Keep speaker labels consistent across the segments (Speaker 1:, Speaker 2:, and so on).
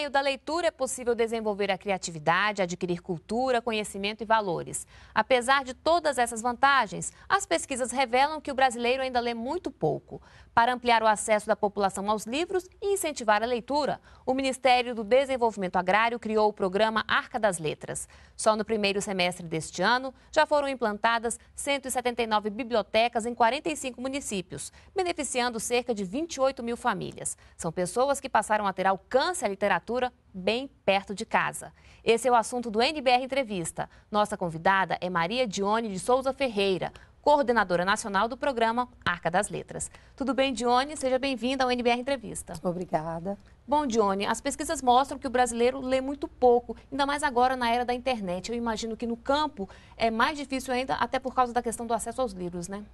Speaker 1: meio da leitura é possível desenvolver a criatividade, adquirir cultura, conhecimento e valores. Apesar de todas essas vantagens, as pesquisas revelam que o brasileiro ainda lê muito pouco. Para ampliar o acesso da população aos livros e incentivar a leitura, o Ministério do Desenvolvimento Agrário criou o programa Arca das Letras. Só no primeiro semestre deste ano, já foram implantadas 179 bibliotecas em 45 municípios, beneficiando cerca de 28 mil famílias. São pessoas que passaram a ter alcance à literatura temperatura bem perto de casa. Esse é o assunto do NBR Entrevista. Nossa convidada é Maria Dione de Souza Ferreira, coordenadora nacional do programa Arca das Letras. Tudo bem, Dione? Seja bem-vinda ao NBR Entrevista. Obrigada. Bom, Dione, as pesquisas mostram que o brasileiro lê muito pouco, ainda mais agora na era da internet. Eu imagino que no campo é mais difícil ainda, até por causa da questão do acesso aos livros, né?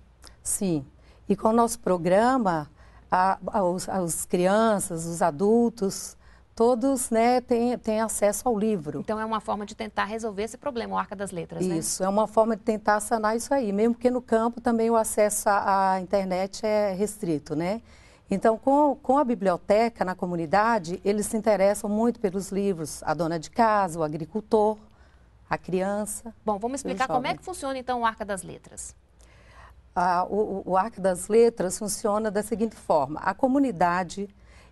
Speaker 2: Sim. E com o nosso programa, as crianças, os adultos, todos né, têm, têm acesso ao livro.
Speaker 1: Então é uma forma de tentar resolver esse problema, o Arca das Letras, isso, né? Isso,
Speaker 2: é uma forma de tentar sanar isso aí, mesmo que no campo também o acesso à, à internet é restrito, né? Então, com, com a biblioteca na comunidade, eles se interessam muito pelos livros, a dona de casa, o agricultor, a criança. Bom, vamos explicar como é
Speaker 1: que funciona então o Arca das Letras.
Speaker 2: Ah, o, o Arca das Letras funciona da seguinte forma: a comunidade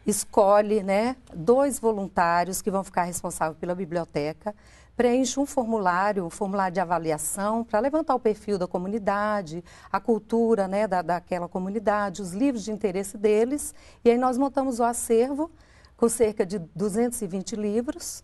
Speaker 2: escolhe né, dois voluntários que vão ficar responsáveis pela biblioteca, preenche um formulário, um formulário de avaliação, para levantar o perfil da comunidade, a cultura né, da, daquela comunidade, os livros de interesse deles, e aí nós montamos o acervo com cerca de 220 livros,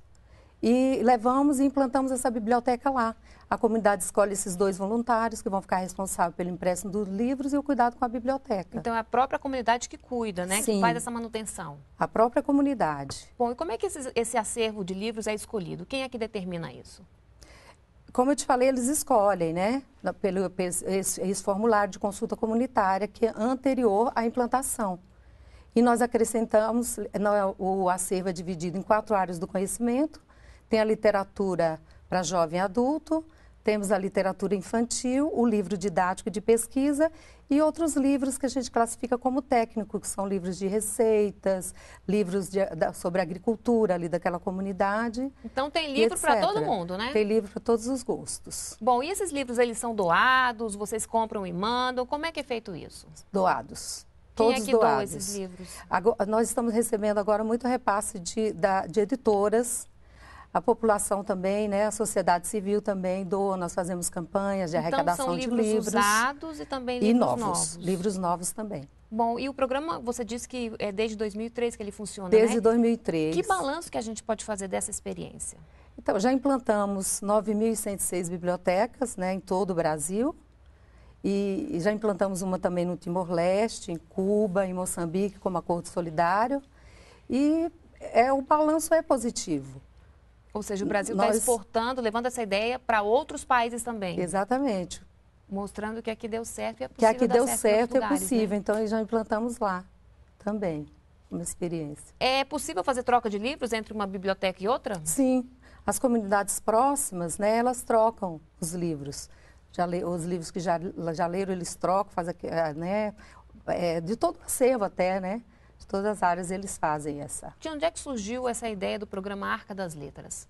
Speaker 2: e levamos e implantamos essa biblioteca lá. A comunidade escolhe esses dois voluntários que vão ficar responsáveis pelo empréstimo dos livros e o cuidado com a biblioteca. Então é
Speaker 1: a própria comunidade que cuida, né? Sim. Que faz essa manutenção.
Speaker 2: A própria comunidade.
Speaker 1: Bom, e como é que esse, esse acervo de livros é escolhido? Quem é que determina isso?
Speaker 2: como eu te falei, eles escolhem, né? Pelo esse, esse, formulário de consulta comunitária que é anterior à implantação. E nós acrescentamos, é, o acervo é dividido em quatro áreas do conhecimento, tem a literatura para jovem adulto, temos a literatura infantil, o livro didático de pesquisa e outros livros que a gente classifica como técnico, que são livros de receitas, livros de, da, sobre agricultura ali daquela comunidade.
Speaker 1: Então tem livro para todo mundo, né? Tem
Speaker 2: livro para todos os gostos.
Speaker 1: Bom, e esses livros eles são doados? Vocês compram e mandam? Como é que é feito isso?
Speaker 2: Doados. Todos Quem é que doados. doa esses livros? Agora, nós estamos recebendo agora muito repasse de, da, de editoras a população também, né, a sociedade civil também doa, nós fazemos campanhas de então, arrecadação são livros de livros usados
Speaker 1: e também livros e novos, novos.
Speaker 2: livros novos também.
Speaker 1: Bom, e o programa, você disse que é desde 2003 que ele funciona, Desde né?
Speaker 2: 2003. Que
Speaker 1: balanço que a gente pode fazer dessa experiência?
Speaker 2: Então, já implantamos 9.106 bibliotecas, né, em todo o Brasil. E já implantamos uma também no Timor-Leste, em Cuba, em Moçambique, como Acordo Solidário. E é, o balanço é positivo. Ou seja, o Brasil está nós...
Speaker 1: exportando, levando essa ideia para outros países também.
Speaker 2: Exatamente.
Speaker 1: Mostrando que aqui deu certo e é possível. Que aqui deu certo, certo é lugares, é possível. Né?
Speaker 2: Então, já implantamos lá também uma experiência.
Speaker 1: É possível fazer troca de livros entre uma biblioteca e outra? Sim.
Speaker 2: As comunidades próximas, né, elas trocam os livros. Já le... os livros que já, já leram, eles trocam, fazem, eh, né, é, de todo o acervo até, né? de todas as áreas eles fazem essa.
Speaker 1: De onde é que surgiu essa ideia do programa Arca das Letras?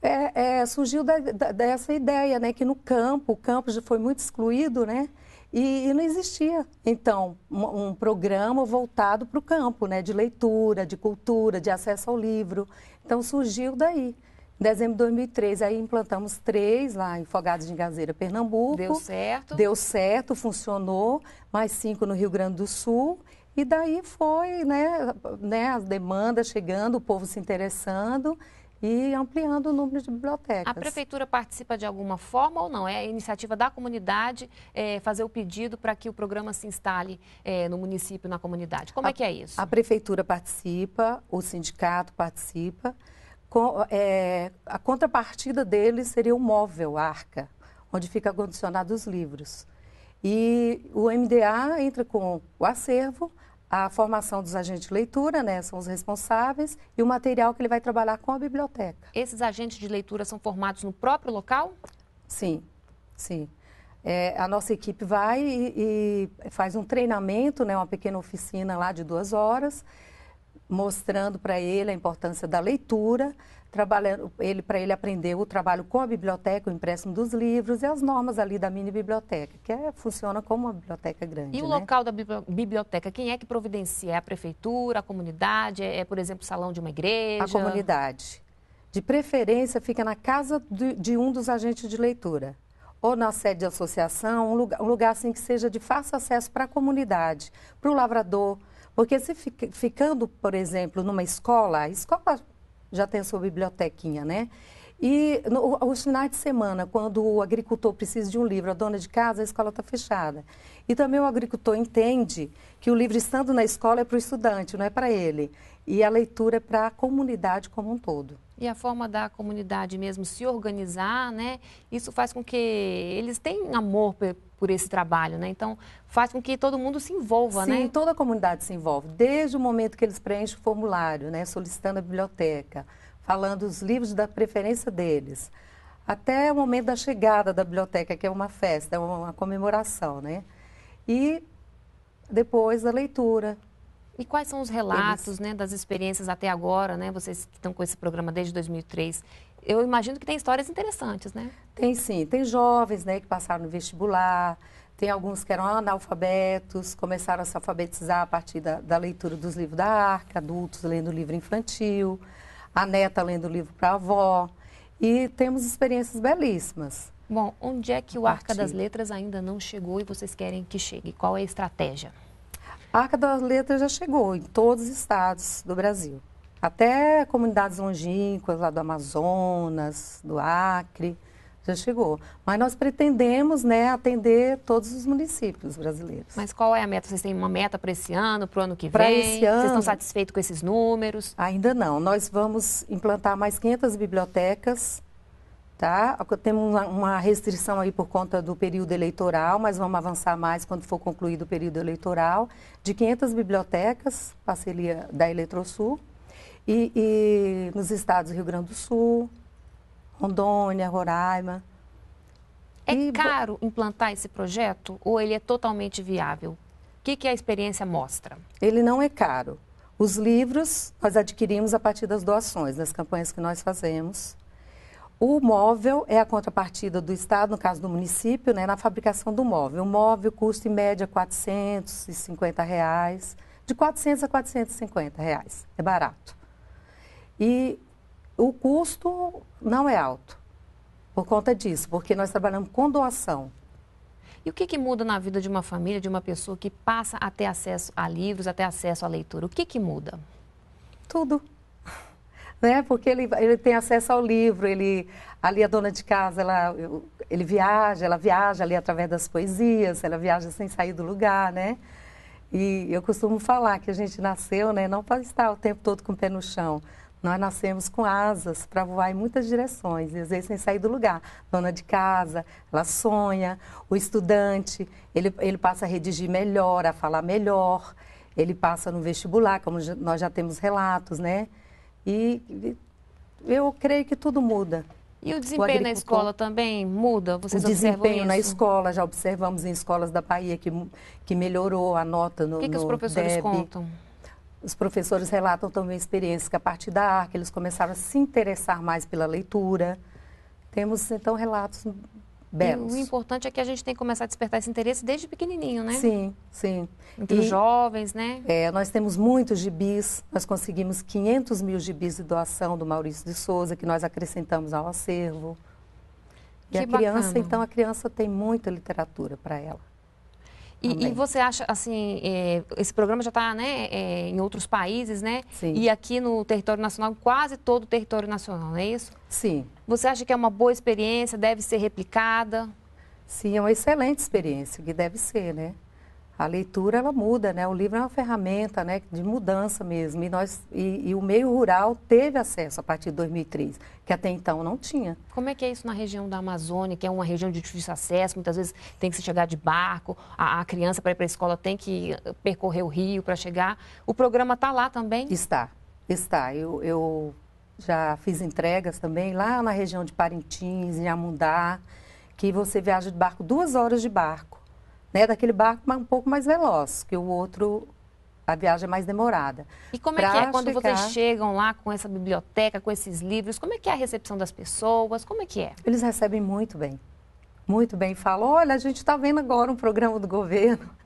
Speaker 2: É, é, surgiu da, da, dessa ideia, né, que no campo, o campo já foi muito excluído, né, e, e não existia, então, um, um programa voltado para o campo, né, de leitura, de cultura, de acesso ao livro, então surgiu daí. Em dezembro de 2003, aí implantamos três lá em Fogados de Gazeira, Pernambuco. Deu certo. Deu certo, funcionou, mais cinco no Rio Grande do Sul e daí foi, né, né, as demandas chegando, o povo se interessando e ampliando o número de bibliotecas. A prefeitura
Speaker 1: participa de alguma forma ou não? É a iniciativa da comunidade é, fazer o pedido para que o programa se instale é, no município, na comunidade. Como a, é que é isso? A
Speaker 2: prefeitura participa, o sindicato participa. Com, é, a contrapartida deles seria o móvel, a arca, onde fica acondicionado os livros. E o MDA entra com o acervo a formação dos agentes de leitura, né, são os responsáveis, e o material que ele vai trabalhar com a biblioteca.
Speaker 1: Esses agentes de leitura são formados no próprio local?
Speaker 2: Sim, sim. É, a nossa equipe vai e, e, faz um treinamento, né, uma pequena oficina lá de duas horas, mostrando para ele a importância da leitura, trabalhando ele para ele aprender o trabalho com a biblioteca, o empréstimo dos livros e as normas ali da mini biblioteca, que é, funciona como uma biblioteca grande. E o né? local
Speaker 1: da biblioteca, quem é que providencia? É a prefeitura, a comunidade? É, é por exemplo, o salão de uma igreja? A comunidade.
Speaker 2: De preferência, fica na casa de, de um dos agentes de leitura ou na sede de associação, um lugar, um lugar assim que seja de fácil acesso para a comunidade, para o lavrador, porque se ficando, por exemplo, numa escola, a escola já tem a sua bibliotequinha, né? E no, os finais de semana, quando o agricultor precisa de um livro, a dona de casa, a escola está fechada. E também o agricultor entende que o livro estando na escola é para o estudante, não é para ele. E a leitura é para a comunidade como um todo
Speaker 1: e a forma da comunidade mesmo se organizar, né? Isso faz com que eles tenham amor por esse trabalho, né? Então, faz com que todo mundo se envolva, Sim, né? Sim,
Speaker 2: toda a comunidade se envolve, desde o momento que eles preenchem o formulário, né, solicitando a biblioteca, falando os livros da preferência deles, até o momento da chegada da biblioteca, que é uma festa, é uma comemoração, né? E depois da leitura,
Speaker 1: e quais são os relatos né, das experiências até agora, né? Vocês que estão com esse programa desde 2003. Eu imagino que tem histórias interessantes, né?
Speaker 2: Tem sim. Tem jovens né, que passaram no vestibular, tem alguns que eram analfabetos, começaram a se alfabetizar a partir da, da leitura dos livros da arca, adultos lendo livro infantil, a neta lendo livro para a avó. E temos experiências belíssimas.
Speaker 1: Bom, onde é que o Arca das Letras ainda não chegou e vocês querem
Speaker 2: que chegue? Qual é a estratégia? A Arca das Letras já chegou em todos os estados do Brasil, até comunidades longínquas lá do Amazonas, do Acre, já chegou. Mas nós pretendemos né, atender todos os municípios brasileiros.
Speaker 1: Mas qual é a meta? Vocês têm uma meta para esse ano, para o ano que pra vem? Esse ano, Vocês estão satisfeitos com esses
Speaker 2: números? Ainda não. Nós vamos implantar mais 500 bibliotecas Tá? Temos uma restrição aí por conta do período eleitoral, mas vamos avançar mais quando for concluído o período eleitoral, de 500 bibliotecas, parceria da Eletrosul, e, e nos estados Rio Grande do Sul, Rondônia, Roraima.
Speaker 1: É e... caro implantar esse projeto ou ele é totalmente viável? O que, que a experiência mostra?
Speaker 2: Ele não é caro. Os livros nós adquirimos a partir das doações, das campanhas que nós fazemos o móvel é a contrapartida do Estado, no caso do município, né, na fabricação do móvel. O móvel custa em média R$ 450, reais, de 400 a 450 reais, é barato. E o custo não é alto por conta disso, porque nós trabalhamos com doação.
Speaker 1: E o que, que muda na vida de uma família, de uma pessoa que passa a ter acesso a livros, a ter acesso à leitura? O que, que muda?
Speaker 2: Tudo né? Porque ele, ele tem acesso ao livro, ele ali a dona de casa, ela, ele viaja, ela viaja ali através das poesias, ela viaja sem sair do lugar, né? E eu costumo falar que a gente nasceu, né, não para estar o tempo todo com o pé no chão. Nós nascemos com asas para voar em muitas direções, e às vezes sem sair do lugar. Dona de casa, ela sonha, o estudante, ele, ele passa a redigir melhor, a falar melhor, ele passa no vestibular, como nós já temos relatos, né? E, eu creio que tudo muda. E o desempenho o na escola também muda? Vocês o desempenho isso? na escola, já observamos em escolas da Bahia que, que melhorou a nota no O que, que os professores DEB. contam? Os professores relatam também experiências que a partir da ARC eles começaram a se interessar mais pela leitura. Temos então relatos belos. E o
Speaker 1: importante é que a gente tem que começar a despertar esse interesse desde pequenininho, né? Sim,
Speaker 2: sim. Entre e, os
Speaker 1: jovens, né?
Speaker 2: É, nós temos muitos gibis, nós conseguimos 500 mil gibis de doação do Maurício de Souza, que nós acrescentamos ao acervo. E que a criança, bacana. então, a criança tem muita literatura para ela.
Speaker 1: E, e, você acha, assim, é, esse programa já está né, é, em outros países, né? Sim. E aqui no território nacional, quase todo o território nacional, não é isso? Sim. Você acha que é uma boa experiência, deve ser replicada?
Speaker 2: Sim, é uma excelente experiência, que deve ser, né? a leitura ela muda, né? O livro é uma ferramenta, né, de mudança mesmo. E nós e, e, o meio rural teve acesso a partir de 2003, que até então não tinha. Como
Speaker 1: é que é isso na região da Amazônia, que é uma região de difícil acesso? Muitas vezes tem que se chegar de barco, a, a criança para ir para a escola tem que eh, percorrer o rio para chegar. O programa está lá também? Está,
Speaker 2: está. Eu, eu já fiz entregas também lá na região de Parintins, em Amundá, que você viaja de barco duas horas de barco né, daquele barco um pouco mais veloz, que o outro a viagem é mais demorada. E como é que é quando vocês
Speaker 1: chegam lá com essa biblioteca, com esses livros? Como é que é a recepção das pessoas? Como é
Speaker 2: que é? Eles recebem muito bem. Muito bem, falam, olha, a gente está vendo agora um programa do governo.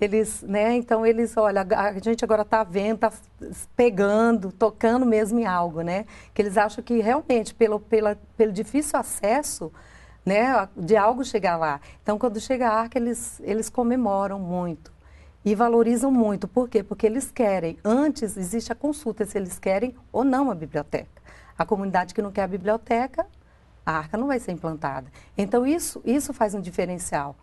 Speaker 2: Eles, né, então eles, olha, a gente agora está vendo, está pegando, tocando mesmo em algo, né? Que eles acham que realmente, pelo, pela, pelo difícil acesso, né, de algo chegar lá. Então, quando chega a arca, eles, eles comemoram muito e valorizam muito. Por quê? Porque eles querem. Antes existe a consulta se eles querem ou não a biblioteca. A comunidade que não quer a biblioteca, a arca não vai ser implantada. Então, isso, isso faz um diferencial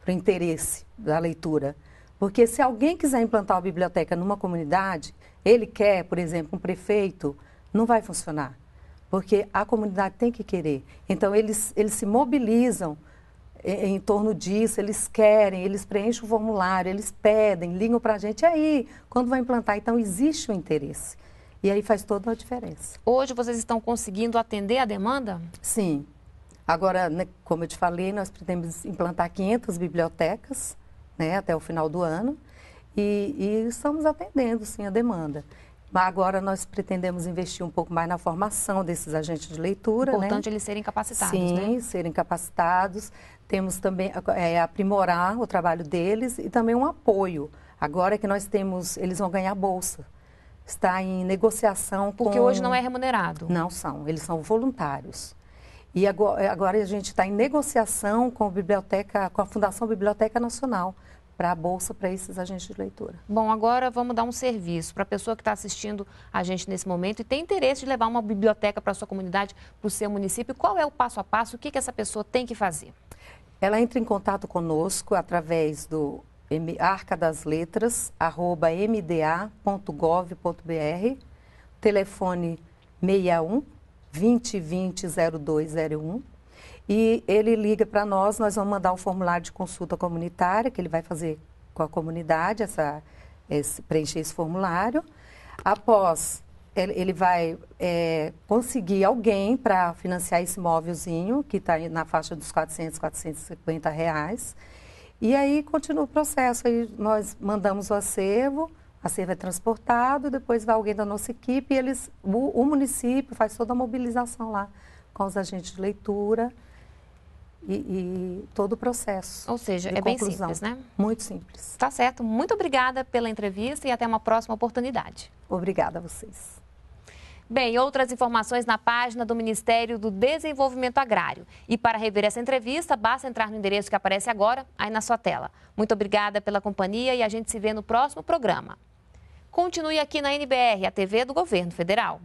Speaker 2: para o interesse da leitura. Porque se alguém quiser implantar a biblioteca numa comunidade, ele quer, por exemplo, um prefeito, não vai funcionar porque a comunidade tem que querer. Então, eles, eles se mobilizam em, é, é, em torno disso, eles querem, eles preenchem o formulário, eles pedem, ligam para a gente, e aí, quando vai implantar? Então, existe o interesse. E aí faz toda a diferença. Hoje vocês estão conseguindo atender a demanda? Sim. Agora, né, como eu te falei, nós pretendemos implantar 500 bibliotecas né, até o final do ano e, e estamos atendendo, sim, a demanda. Mas agora nós pretendemos investir um pouco mais na formação desses agentes de leitura. Né? Importante né? eles
Speaker 1: serem capacitados, né? Sim,
Speaker 2: né? serem capacitados. Temos também é, aprimorar o trabalho deles e também um apoio. Agora que nós temos, eles vão ganhar bolsa está em negociação Porque hoje não é remunerado. Não são, eles são voluntários. E agora, agora a gente está em negociação com a Biblioteca, com a Fundação Biblioteca Nacional, para a bolsa para esses agentes de leitura.
Speaker 1: Bom, agora vamos dar um serviço para a pessoa que está assistindo a gente nesse momento e tem interesse de levar uma biblioteca para sua comunidade, para o seu município. Qual é o passo a passo? O que, que essa pessoa tem que fazer?
Speaker 2: Ela entra em contato conosco através do arca das letras, mda.gov.br, telefone 61 2020 0201 e ele liga para nós, nós vamos mandar o formulário de consulta comunitária, que ele vai fazer com a comunidade, essa, esse, preencher esse formulário. Após, ele, ele vai é, conseguir alguém para financiar esse móvelzinho, que está na faixa dos 400, 450 reais. E aí continua o processo. Aí nós mandamos o acervo, o acervo é transportado, depois vai alguém da nossa equipe e eles, o, o município faz toda a mobilização lá com os agentes de leitura e, e todo o processo. Ou seja, é conclusão. bem simples, né? Muito simples.
Speaker 1: Tá certo. Muito obrigada pela entrevista e até uma próxima oportunidade.
Speaker 2: Obrigada a vocês.
Speaker 1: Bem, outras informações na página do Ministério do Desenvolvimento Agrário. E para rever essa entrevista, basta entrar no endereço que aparece agora, aí na sua tela. Muito obrigada pela companhia e a gente se vê no próximo programa. Continue aqui na NBR, a TV do Governo Federal.